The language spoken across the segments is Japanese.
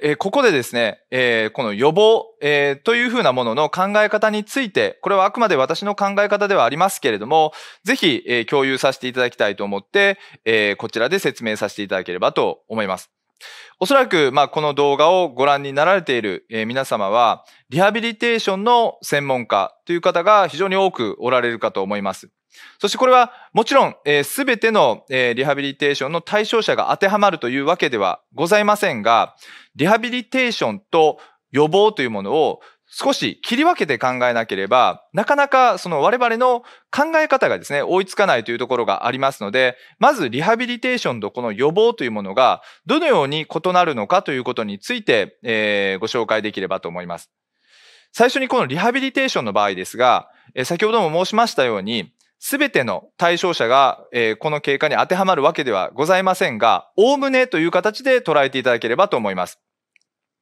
えー、ここでですね、えー、この予防、えー、というふうなものの考え方について、これはあくまで私の考え方ではありますけれども、ぜひ、え共有させていただきたいと思って、えこちらで説明させていただければと思います。おそらく、まあ、この動画をご覧になられている、え皆様は、リハビリテーションの専門家という方が非常に多くおられるかと思います。そしてこれはもちろん、えー、全ての、えー、リハビリテーションの対象者が当てはまるというわけではございませんが、リハビリテーションと予防というものを少し切り分けて考えなければ、なかなかその我々の考え方がですね、追いつかないというところがありますので、まずリハビリテーションとこの予防というものがどのように異なるのかということについて、えー、ご紹介できればと思います。最初にこのリハビリテーションの場合ですが、先ほども申しましたように、すべての対象者が、えー、この経過に当てはまるわけではございませんが、おおむねという形で捉えていただければと思います。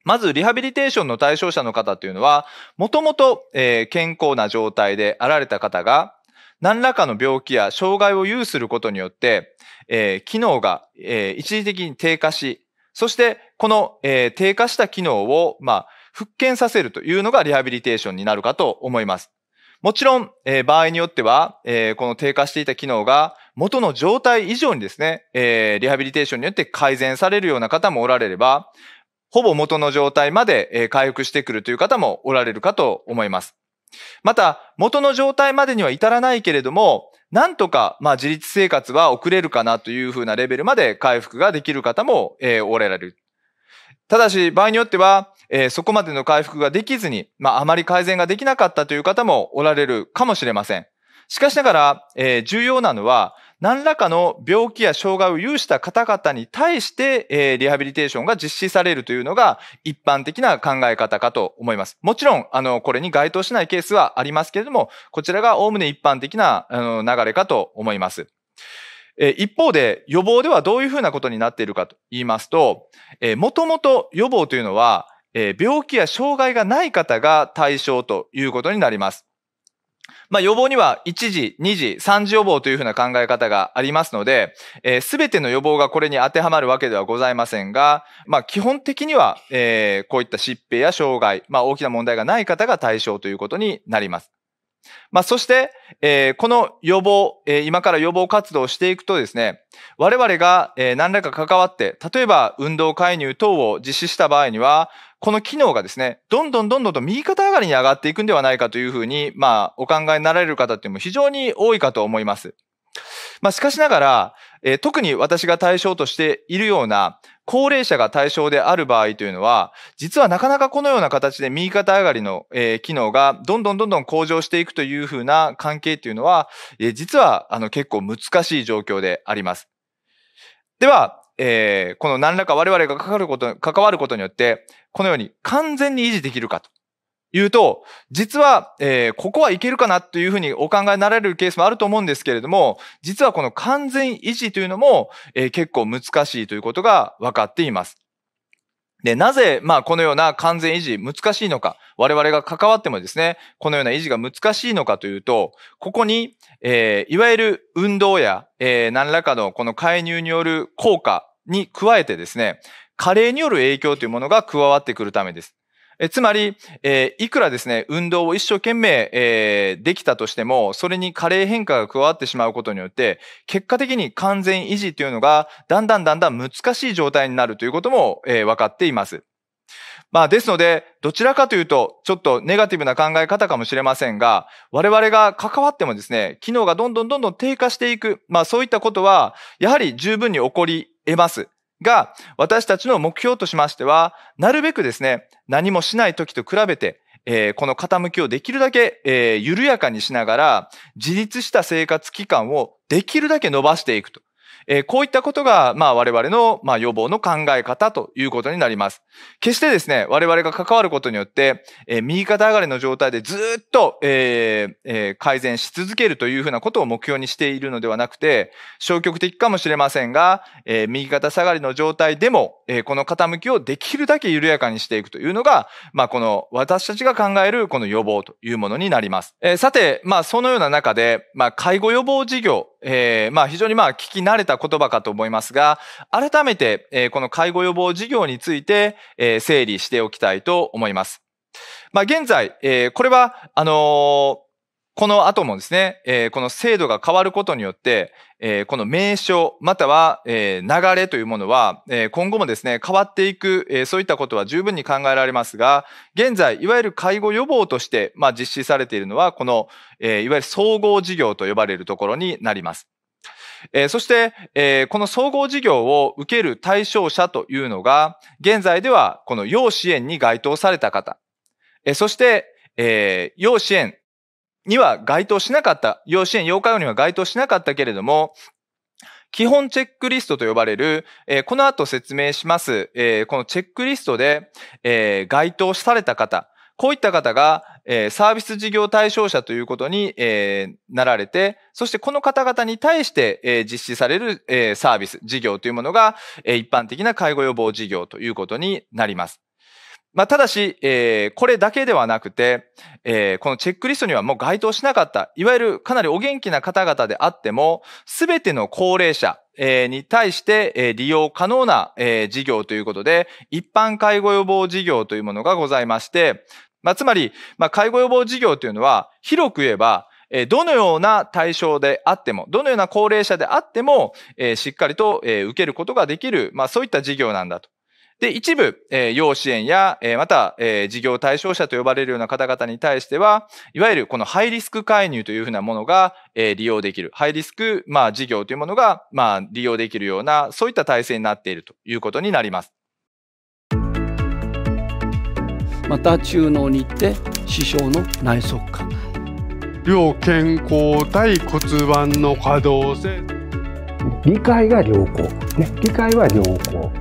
まず、リハビリテーションの対象者の方というのは、もともと、え健康な状態であられた方が、何らかの病気や障害を有することによって、えー、機能が、えー、一時的に低下し、そして、この、えー、低下した機能を、まあ、復権させるというのがリハビリテーションになるかと思います。もちろん、えー、場合によっては、えー、この低下していた機能が元の状態以上にですね、えー、リハビリテーションによって改善されるような方もおられれば、ほぼ元の状態まで、えー、回復してくるという方もおられるかと思います。また、元の状態までには至らないけれども、なんとか、まあ、自立生活は遅れるかなというふうなレベルまで回復ができる方も、えー、おられる。ただし、場合によっては、えー、そこまでの回復ができずに、まあ、あまり改善ができなかったという方もおられるかもしれません。しかしながら、えー、重要なのは、何らかの病気や障害を有した方々に対して、えー、リハビリテーションが実施されるというのが一般的な考え方かと思います。もちろん、あの、これに該当しないケースはありますけれども、こちらが概ね一般的なあの流れかと思います。え一方で、予防ではどういうふうなことになっているかと言いますと、えー、もともと予防というのは、えー、病気や障害がない方が対象ということになります。まあ、予防には1時、2時、3時予防というふうな考え方がありますので、す、えー、べ、ての予防がこれに当てはまるわけではございませんが、まあ、基本的には、えー、こういった疾病や障害、まあ、大きな問題がない方が対象ということになります。まあ、そして、えー、この予防、えー、今から予防活動をしていくとですね、我々が、えー、何らか関わって、例えば運動介入等を実施した場合には、この機能がですね、どんどんどんどんと右肩上がりに上がっていくんではないかというふうに、まあ、お考えになられる方っていうのも非常に多いかと思います。まあ、しかしながら、えー、特に私が対象としているような高齢者が対象である場合というのは、実はなかなかこのような形で右肩上がりの、えー、機能がどんどんどんどん向上していくというふうな関係というのは、えー、実はあの結構難しい状況であります。では、えー、この何らか我々が関わること関わることによって、このように完全に維持できるかというと、実は、えー、ここはいけるかなというふうにお考えになられるケースもあると思うんですけれども、実はこの完全維持というのも、えー、結構難しいということが分かっています。で、なぜ、まあ、このような完全維持難しいのか、我々が関わってもですね、このような維持が難しいのかというと、ここに、えー、いわゆる運動や、えー、何らかのこの介入による効果に加えてですね、加齢による影響というものが加わってくるためです。えつまり、えー、いくらですね、運動を一生懸命、えー、できたとしても、それに加齢変化が加わってしまうことによって、結果的に完全維持というのが、だんだんだんだん難しい状態になるということも、えー、分かっています。まあ、ですので、どちらかというと、ちょっとネガティブな考え方かもしれませんが、我々が関わってもですね、機能がどんどんどんどん低下していく、まあ、そういったことは、やはり十分に起こり得ます。が、私たちの目標としましては、なるべくですね、何もしない時と比べて、えー、この傾きをできるだけ、えー、緩やかにしながら、自立した生活期間をできるだけ伸ばしていくと。えこういったことが、まあ、我々の、ま予防の考え方ということになります。決してですね、我々が関わることによって、え右肩上がりの状態でずっと、ええ改善し続けるというふうなことを目標にしているのではなくて、消極的かもしれませんが、え右肩下がりの状態でも、えこの傾きをできるだけ緩やかにしていくというのが、まあ、この私たちが考えるこの予防というものになります。えさて、まあ、そのような中で、まあ、介護予防事業えー、まあ非常にまあ聞き慣れた言葉かと思いますが、改めて、えー、この介護予防事業について、えー、整理しておきたいと思います。まあ現在、えー、これは、あのーこの後もですね、えー、この制度が変わることによって、えー、この名称または、えー、流れというものは、え今後もですね、変わっていく、えそういったことは十分に考えられますが、現在、いわゆる介護予防として、まあ、実施されているのは、この、えいわゆる総合事業と呼ばれるところになります。えー、そして、えー、この総合事業を受ける対象者というのが、現在ではこの要支援に該当された方、えー、そして、え要支援には該当しなかった、要支援要介護には該当しなかったけれども、基本チェックリストと呼ばれる、えー、この後説明します、えー、このチェックリストで、えー、該当された方、こういった方が、えサービス事業対象者ということに、えなられて、そしてこの方々に対して、え実施される、えサービス、事業というものが、え一般的な介護予防事業ということになります。まあ、ただし、えー、これだけではなくて、えー、このチェックリストにはもう該当しなかった、いわゆるかなりお元気な方々であっても、すべての高齢者、えー、に対して、えー、利用可能な、えー、事業ということで、一般介護予防事業というものがございまして、まあ、つまり、まあ、介護予防事業というのは、広く言えば、どのような対象であっても、どのような高齢者であっても、しっかりと受けることができる、まあそういった事業なんだとで、一部、えー、要支援や、えー、また、えー、事業対象者と呼ばれるような方々に対しては、いわゆるこのハイリスク介入というふうなものが、えー、利用できる。ハイリスク、まあ、事業というものが、まあ、利用できるような、そういった体制になっているということになります。また中脳に行って、師匠の内側感。両健康対骨盤の可動性。理解が良好。ね、理解は良好。